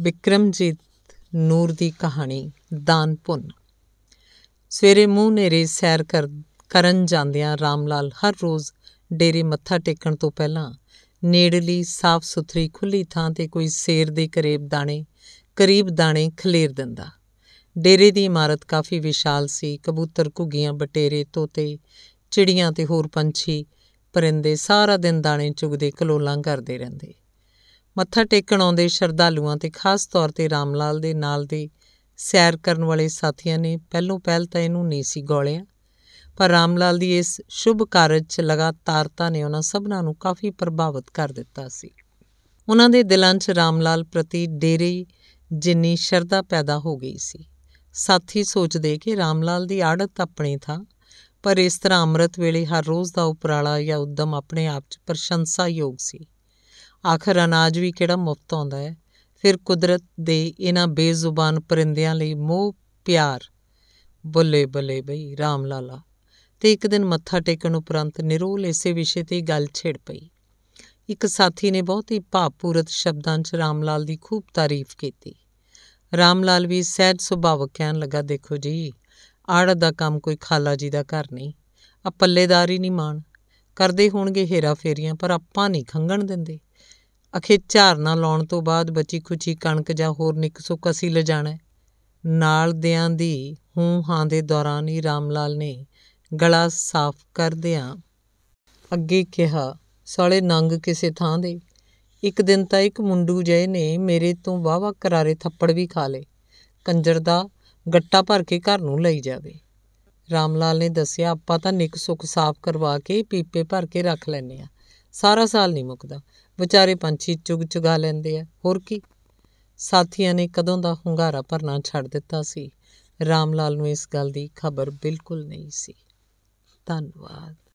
ਬਿਕਰਮਜੀਤ ਨੂਰ ਦੀ ਕਹਾਣੀ ਦਾਨਪੁਨ ਸਵੇਰੇ ਮੂੰਹ ਨੇਰੇ ਸੈਰ ਕਰਨ ਜਾਂਦਿਆਂ ਰਾਮਲਾਲ ਹਰ ਰੋਜ਼ ਡੇਰੇ ਮੱਥਾ ਟੇਕਣ ਤੋਂ ਪਹਿਲਾਂ ਨੇੜਲੀ ਸਾਫ਼ ਸੁਥਰੀ ਖੁੱਲੀ ਥਾਂ ਤੇ ਕੋਈ ਸੇਰ ਦੇ ਕਰੀਬ ਦਾਣੇ ਕਰੀਬ ਦਾਣੇ ਖਲੇਰ ਦਿੰਦਾ ਡੇਰੇ ਦੀ ਇਮਾਰਤ ਕਾਫੀ ਵਿਸ਼ਾਲ ਸੀ ਕਬੂਤਰ ਘੁੱਗੀਆਂ ਬਟੇਰੇ ਤੋਤੇ ਚਿੜੀਆਂ ਤੇ ਹੋਰ ਪੰਛੀ ਪਰਿੰਦੇ ਸਾਰਾ ਦਿਨ ਦਾਣੇ ਚੁਗਦੇ ਕਲੋਲਾਂ ਕਰਦੇ ਰਹਿੰਦੇ ਮੱਥਾ ਟੇਕਣ ਆਉਂਦੇ ਸ਼ਰਧਾਲੂਆਂ ਤੇ ਖਾਸ ਤੌਰ ਤੇ ਰਾਮਲਾਲ ਦੇ ਨਾਲ ਦੇ ਸੈਰ ਕਰਨ ਵਾਲੇ ਸਾਥੀਆਂ ਨੇ ਪਹਿਲੋਂ ਪਹਿਲ ਤਾਂ ਇਹਨੂੰ ਨਹੀਂ ਸੀ ਗੋਲਿਆ ਪਰ ਰਾਮਲਾਲ ਦੀ ਇਸ ਸ਼ੁਭ ਕਾਰਜ 'ਚ ਲਗਾਤਾਰਤਾ ਨੇ ਉਹਨਾਂ ਸਭਨਾਂ ਨੂੰ ਕਾਫੀ ਪ੍ਰਭਾਵਿਤ ਕਰ ਦਿੱਤਾ ਸੀ ਉਹਨਾਂ ਦੇ ਦਿਲਾਂ 'ਚ ਰਾਮਲਾਲ ਪ੍ਰਤੀ ਡੇਰੇ ਜਿੰਨੀ ਸ਼ਰਧਾ ਪੈਦਾ ਹੋ ਗਈ ਸੀ ਸਾਥੀ ਸੋਚਦੇ ਕਿ ਰਾਮਲਾਲ ਦੀ ਆੜਤ ਆਪਣੀ ਥਾ ਪਰ ਇਸ ਤਰ੍ਹਾਂ ਅੰਮ੍ਰਿਤ ਵੇਲੇ ਹਰ ਰੋਜ਼ ਦਾ ਉਪਰਾਲਾ ਜਾਂ ਉਦਮ ਆਪਣੇ ਆਪ 'ਚ ਪ੍ਰਸ਼ੰਸਾਯੋਗ ਸੀ ਆਖਰ ਅਨਾਜ ਵੀ ਕਿਹੜਾ ਮੁਫਤ ਆਉਂਦਾ ਹੈ ਫਿਰ ਕੁਦਰਤ ਦੇ ਇਹਨਾਂ ਬੇਜ਼ੁਬਾਨ ਪਰਿੰਦਿਆਂ ਲਈ ਮੋਹ ਪਿਆਰ ਬੱਲੇ ਬੱਲੇ ਬਈ ਰਾਮ ਲਾਲਾ ਤੇ ਇੱਕ ਦਿਨ ਮੱਥਾ ਟੇਕਣ ਉਪਰੰਤ ਨਿਰੋਲ ਇਸੇ ਵਿਸ਼ੇ ਤੇ ਗੱਲ ਛੇੜ ਪਈ ਇੱਕ ਸਾਥੀ ਨੇ ਬਹੁਤ ਹੀ ਭਾਵਪੂਰਤ ਸ਼ਬਦਾਂ 'ਚ ਰਾਮ ਲਾਲ ਦੀ ਖੂਬ ਤਾਰੀਫ ਕੀਤੀ ਰਾਮ ਲਾਲ ਵੀ ਸਹਿਜ ਸੁਭਾਵਕ ਕਹਿਣ ਲੱਗਾ ਦੇਖੋ ਜੀ ਆੜ ਦਾ ਕੰਮ ਕੋਈ ਖਾਲਾ ਜੀ ਦਾ ਘਰ ਨਹੀਂ ਆ ਪੱਲੇਦਾਰੀ ਨਹੀਂ ਮਾਣ ਕਰਦੇ ਹੋਣਗੇ ਹੇਰਾ ਫੇਰੀਆਂ ਪਰ ਆਪਾਂ ਨਹੀਂ ਖੰਗਣ ਦਿੰਦੇ ਅਖੇ ਝਾਰਨਾ ਲਾਉਣ ਤੋਂ ਬਾਅਦ ਬਚੀ ਖੁਚੀ ਕਣਕ ਜਾਂ ਹੋਰ ਨਿੱਕ ਸੁੱਕ ਅਸੀਂ ਲਿਜਾਣਾ ਨਾਲ ਦਿਆਂ ਦੀ ਹੂੰ ਹਾਂ ਦੇ ਦੌਰਾਨ ਹੀ ਰਾਮ ਲਾਲ ਨੇ ਗਲਾ ਸਾਫ਼ ਕਰਦਿਆਂ ਅੱਗੇ ਕਿਹਾ ਸਾਲੇ ਨੰਗ ਕਿਸੇ ਥਾਂ ਦੇ ਇੱਕ ਦਿਨ ਤਾਂ ਇੱਕ ਮੁੰਡੂ ਜਏ ਨੇ ਮੇਰੇ ਤੋਂ ਵਾਵਾ ਕਰਾਰੇ ਥੱਪੜ ਵੀ ਖਾ ਲੇ ਕੰਜਰ ਦਾ ਗੱਟਾ ਭਰ ਕੇ ਘਰ ਨੂੰ ਲਈ ਜਾਵੇ ਰਾਮ ਲਾਲ ਨੇ ਦੱਸਿਆ ਆਪਾਂ ਤਾਂ ਨਿੱਕ ਸੁੱਕ ਸਾਫ਼ ਕਰਵਾ ਕੇ ਪੀਪੇ ਭਰ ਕੇ ਰੱਖ ਲੈਨੇ ਆ ਸਾਰਾ ਸਾਲ ਨਹੀਂ ਮੁੱਕਦਾ ਵਿਚਾਰੇ ਪੰਛੀ ਚੁਗ ਚੁਗਾ ਲੈਂਦੇ ਆ ਹੋਰ ਕੀ ਸਾਥੀਆਂ ਨੇ ਕਦੋਂ ਦਾ ਹੁੰਗਾਰਾ ਭਰਨਾ ਛੱਡ ਦਿੱਤਾ ਸੀ RAM ਲਾਲ ਨੂੰ ਇਸ ਗੱਲ ਦੀ ਖਬਰ ਬਿਲਕੁਲ ਨਹੀਂ ਸੀ ਧੰਨਵਾਦ